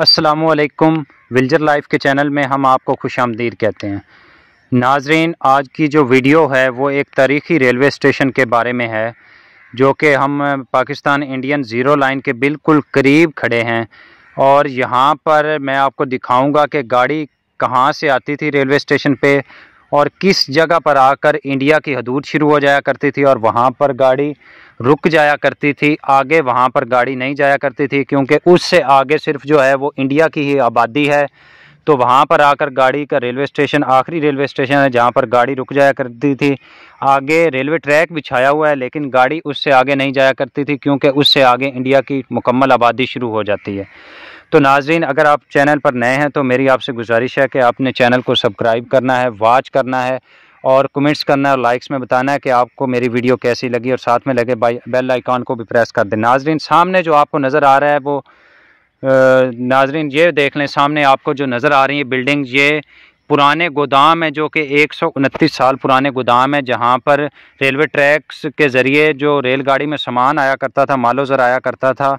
असलकम विल्जर लाइफ के चैनल में हम आपको खुश आमदीर कहते हैं नाजरीन आज की जो वीडियो है वो एक तारीख़ी रेलवे स्टेशन के बारे में है जो कि हम पाकिस्तान इंडियन ज़ीरो लाइन के बिल्कुल करीब खड़े हैं और यहाँ पर मैं आपको दिखाऊंगा कि गाड़ी कहाँ से आती थी रेलवे स्टेशन पे और किस जगह पर आकर इंडिया की हदूद शुरू हो जाया करती थी और वहाँ पर गाड़ी रुक जाया करती थी आगे वहाँ पर गाड़ी नहीं जाया करती थी क्योंकि उससे आगे सिर्फ जो है वो इंडिया की ही आबादी है तो वहाँ पर आकर गाड़ी का रेलवे स्टेशन आखिरी रेलवे स्टेशन है जहाँ पर गाड़ी रुक जाया करती थी आगे रेलवे ट्रैक बिछाया हुआ है लेकिन गाड़ी उससे आगे नहीं जाया करती थी क्योंकि उससे आगे इंडिया की मुकम्मल आबादी शुरू हो जाती है तो नाजरीन अगर आप चैनल पर नए हैं तो मेरी आपसे गुजारिश है कि आपने चैनल को सब्सक्राइब करना है वॉच करना है और कमेंट्स करना है और लाइक्स में बताना है कि आपको मेरी वीडियो कैसी लगी और साथ में लगे बेल आइकॉन को भी प्रेस कर दें नाजरीन सामने जो आपको नज़र आ रहा है वो नाजरीन ये देख लें सामने आपको जो नज़र आ रही है बिल्डिंग ये पुराने गोदाम है जो कि एक साल पुराने गोदाम है जहाँ पर रेलवे ट्रैक्स के ज़रिए जो रेलगाड़ी में सामान आया करता था मालो ज़र आया करता था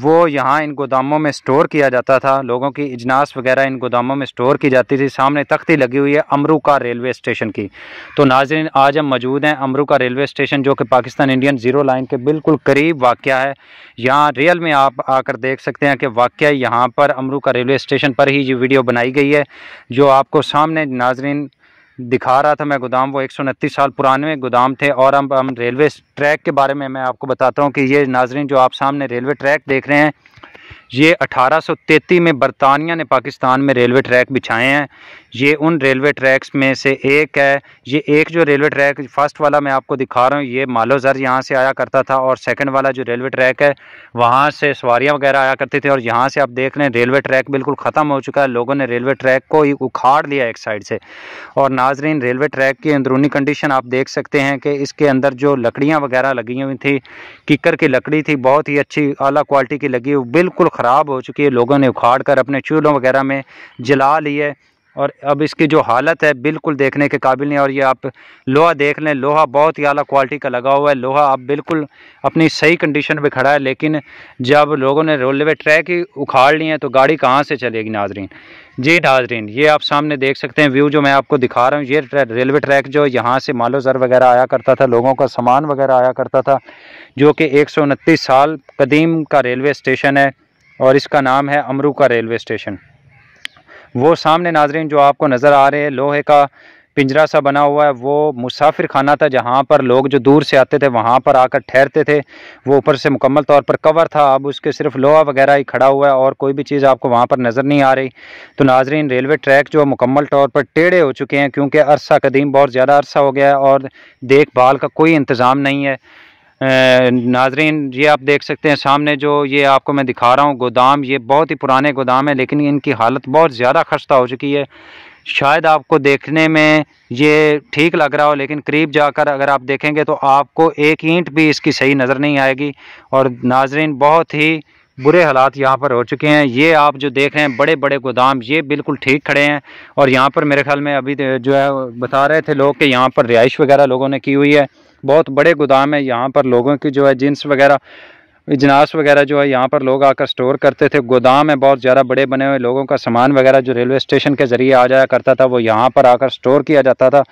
वो यहाँ इन गोदामों में स्टोर किया जाता था लोगों की इजनास वगैरह इन गोदामों में स्टोर की जाती थी सामने तख्ती लगी हुई है अमरूका रेलवे स्टेशन की तो नाजरन आज हम मौजूद हैं अमरूका रेलवे स्टेशन जो कि पाकिस्तान इंडियन ज़ीरो लाइन के बिल्कुल करीब वाक़ है यहाँ रियल में आप आकर देख सकते हैं कि वाक़ यहाँ पर अमरूका रेलवे स्टेशन पर ही ये वीडियो बनाई गई है जो आपको सामने नाजरन दिखा रहा था मैं गोदाम वो एक साल पुराने गोदाम थे और अब हम रेलवे ट्रैक के बारे में मैं आपको बताता हूँ कि ये नाजरीन जो आप सामने रेलवे ट्रैक देख रहे हैं ये 1833 में बरतानिया ने पाकिस्तान में रेलवे ट्रैक बिछाए हैं ये उन रेलवे ट्रैक्स में से एक है ये एक जो रेलवे ट्रैक फर्स्ट वाला मैं आपको दिखा रहा हूँ ये मालो ज़र यहाँ से आया करता था और सेकंड वाला जो रेलवे ट्रैक है वहाँ से सवारियाँ वगैरह आया करती थी और यहाँ से आप देख रहे हैं रेलवे ट्रैक बिल्कुल ख़त्म हो चुका है लोगों ने रेलवे ट्रैक को ही उखाड़ लिया एक साइड से और नाजरीन रेलवे ट्रैक की अंदरूनी कंडीशन आप देख सकते हैं कि इसके अंदर जो लकड़ियाँ वगैरह लगी हुई थी किकर की लकड़ी थी बहुत ही अच्छी अली क्वालिटी की लगी हुई बिल्कुल ख़राब हो चुकी है लोगों ने उखाड़ कर अपने चूल्हों वगैरह में जला ली है और अब इसकी जो हालत है बिल्कुल देखने के काबिल नहीं और ये आप लोहा देख लें लोहा बहुत ही अला क्वालिटी का लगा हुआ है लोहा अब बिल्कुल अपनी सही कंडीशन पे खड़ा है लेकिन जब लोगों ने रेलवे ट्रैक ही उखाड़ लिए हैं तो गाड़ी कहाँ से चलेगी नाजरीन जी नाजरीन ये आप सामने देख सकते हैं व्यू जो मैं आपको दिखा रहा हूँ ये रेलवे ट्रैक जो यहाँ से मालो ज़र वगैरह आया करता था लोगों का सामान वगैरह आया करता था जो कि एक साल कदीम का रेलवे स्टेशन है और इसका नाम है अमरू का रेलवे स्टेशन वो सामने नाजरीन जो आपको नज़र आ रहे हैं लोहे का पिंजरा सा बना हुआ है वो मुसाफिर खाना था जहाँ पर लोग जो दूर से आते थे वहाँ पर आकर ठहरते थे वो ऊपर से मुकम्मल तौर पर कवर था अब उसके सिर्फ लोहा वगैरह ही खड़ा हुआ है और कोई भी चीज़ आपको वहाँ पर नज़र नहीं आ रही तो नाजरीन रेलवे ट्रैक जो मुकम्मल तौर पर टेढ़े हो चुके हैं क्योंकि अरसा कदीम बहुत ज़्यादा अरसा हो गया है और देखभाल का कोई इंतज़ाम नहीं है नाजरीन ये आप देख सकते हैं सामने जो ये आपको मैं दिखा रहा हूँ गोदाम ये बहुत ही पुराने गोदाम है लेकिन इनकी हालत बहुत ज़्यादा खस्ता हो चुकी है शायद आपको देखने में ये ठीक लग रहा हो लेकिन करीब जाकर अगर आप देखेंगे तो आपको एक ईंट भी इसकी सही नज़र नहीं आएगी और नाजरीन बहुत ही बुरे हालात यहाँ पर हो चुके हैं ये आप जो देख रहे हैं बड़े बड़े गोदाम ये बिल्कुल ठीक खड़े हैं और यहाँ पर मेरे ख्याल में अभी जो है बता रहे थे लोग कि यहाँ पर रिहाइश वगैरह लोगों ने की हुई है बहुत बड़े गोदाम है यहाँ पर लोगों की जो है जीन्स वगैरह इजनास वगैरह जो है यहाँ पर लोग आकर स्टोर करते थे गोदाम है बहुत ज़्यादा बड़े बने हुए लोगों का सामान वगैरह जो रेलवे स्टेशन के ज़रिए आ जाया करता था वो यहाँ पर आकर स्टोर किया जाता था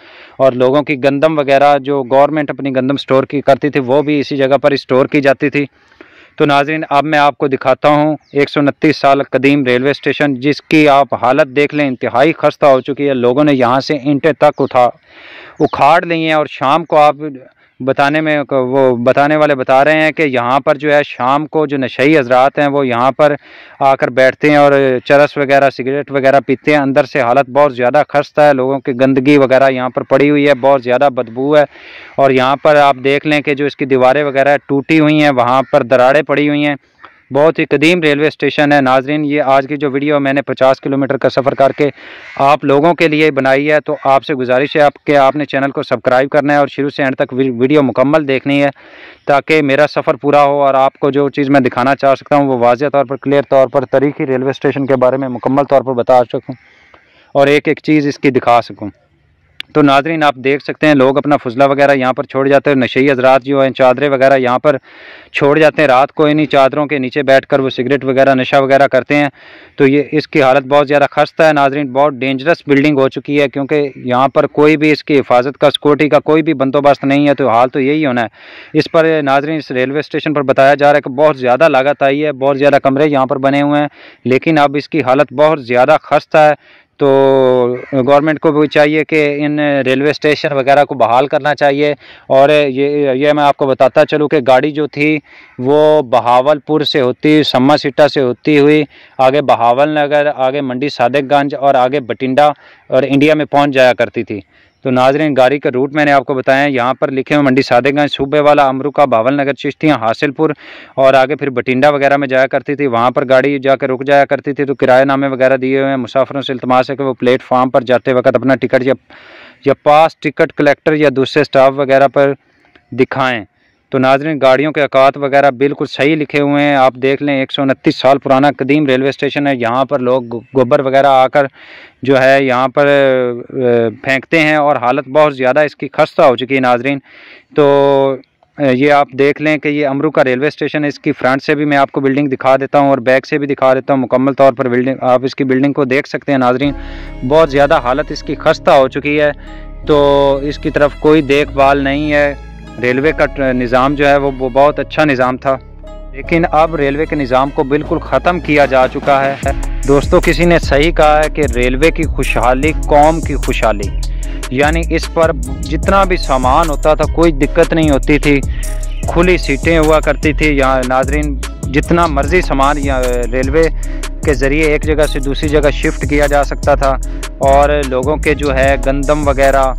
और लोगों की गंदम वगैरह जो गवर्नमेंट अपनी गंदम स्टोर की करती थी वो भी इसी जगह पर स्टोर की जाती थी तो नाजरीन अब मैं आपको दिखाता हूँ एक सौ उनतीस साल कदीम रेलवे स्टेशन जिसकी आप हालत देख लें इंतहाई खस्ता हो चुकी है लोगों ने यहाँ से इंटे तक उठा उखाड़ ली हैं और शाम को आप बताने में वो बताने वाले बता रहे हैं कि यहाँ पर जो है शाम को जो नशई हजरात हैं वो यहाँ पर आकर बैठते हैं और चरस वगैरह सिगरेट वगैरह पीते हैं अंदर से हालत बहुत ज़्यादा खस्ता है लोगों की गंदगी वगैरह यहाँ पर पड़ी हुई है बहुत ज़्यादा बदबू है और यहाँ पर आप देख लें कि जो इसकी दीवारें वगैरह टूटी हुई हैं वहाँ पर दराड़ें पड़ी हुई हैं बहुत ही कदीम रेलवे स्टेशन है नाजरीन ये आज की जो वीडियो मैंने 50 किलोमीटर का सफ़र करके आप लोगों के लिए बनाई है तो आपसे गुजारिश है आपके आपने चैनल को सब्सक्राइब करना है और शुरू से एंड तक वीडियो मुकम्मल देखनी है ताकि मेरा सफ़र पूरा हो और आपको जो चीज़ मैं दिखाना चाह सकता हूँ वो वाजह तौर पर क्लियर तौर पर तरीकी रेलवे स्टेशन के बारे में मुकम्मल तौर पर बता सकूँ और एक एक चीज़ इसकी दिखा सकूँ तो नाजरीन आप देख सकते हैं लोग अपना फजला वगैरह यहाँ पर छोड़ जाते हैं नशे हजरात जो हैं चादरें वगैरह यहाँ पर छोड़ जाते हैं रात को इन्हीं चादरों के नीचे बैठ कर वो सिगरेट वगैरह नशा वगैरह करते हैं तो ये इसकी हालत बहुत ज़्यादा खस्ता है नाजरीन बहुत डेंजरस बिल्डिंग हो चुकी है क्योंकि यहाँ पर कोई भी इसकी हिफाजत का सिक्योरिटी का कोई भी बंदोबस्त नहीं है तो हाल तो यही होना है इस पर नाजरीन इस रेलवे स्टेशन पर बताया जा रहा है कि बहुत ज़्यादा लागत आई है बहुत ज़्यादा कमरे यहाँ पर बने हुए हैं लेकिन अब इसकी हालत बहुत ज़्यादा खस्ता है तो गवर्नमेंट को भी चाहिए कि इन रेलवे स्टेशन वगैरह को बहाल करना चाहिए और ये ये मैं आपको बताता चलूँ कि गाड़ी जो थी वो बहावलपुर से होती हुई सम्मा सिटा से होती हुई आगे बहावल नगर आगे मंडी सादकगंज और आगे बटिंडा और इंडिया में पहुंच जाया करती थी तो नाजरें गाड़ी का रूट मैंने आपको बताया यहाँ पर लिखे हुए मंडी सादेगंज सूबे वाला अमरुका भावल नगर चिश्तियाँ हासिलपुर और आगे फिर बटिंडा वगैरह में जाया करती थी वहाँ पर गाड़ी जाकर रुक जाया करती थी तो किराए नामे वगैरह दिए हुए हैं मुसाफरों से इतमास है कि वो प्लेटफार्म पर जाते वक्त अपना टिकट या या पास टिकट कलेक्टर या दूसरे स्टाफ वगैरह पर दिखाएँ तो नाजरन गाड़ियों के अकात वगैरह बिल्कुल सही लिखे हुए हैं आप देख लें एक सौ उनतीस साल पुराना कदीम रेलवे स्टेशन है यहाँ पर लोग गोबर वगैरह आकर जो है यहाँ पर फेंकते हैं और हालत बहुत ज़्यादा इसकी खस्ता हो चुकी है नाजरन तो ये आप देख लें कि ये अमरू का रेलवे स्टेशन है इसकी फ्रंट से भी मैं आपको बिल्डिंग दिखा देता हूँ और बैक से भी दिखा देता हूँ मुकम्मल तौर पर बिल्डिंग आप इसकी बिल्डिंग को देख सकते हैं नाजरीन बहुत ज़्यादा हालत इसकी खस्ता हो चुकी है तो इसकी तरफ कोई देखभाल नहीं है रेलवे का निज़ाम जो है वो, वो बहुत अच्छा निज़ाम था लेकिन अब रेलवे के निज़ाम को बिल्कुल ख़त्म किया जा चुका है दोस्तों किसी ने सही कहा है कि रेलवे की खुशहाली कौम की खुशहाली यानी इस पर जितना भी सामान होता था कोई दिक्कत नहीं होती थी खुली सीटें हुआ करती थी यहाँ नाजरीन जितना मर्ज़ी सामान रेलवे के ज़रिए एक जगह से दूसरी जगह शिफ्ट किया जा सकता था और लोगों के जो है गंदम वगैरह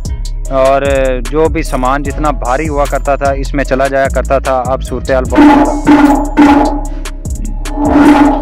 और जो भी सामान जितना भारी हुआ करता था इसमें चला जाया करता था अब सूरत बहुत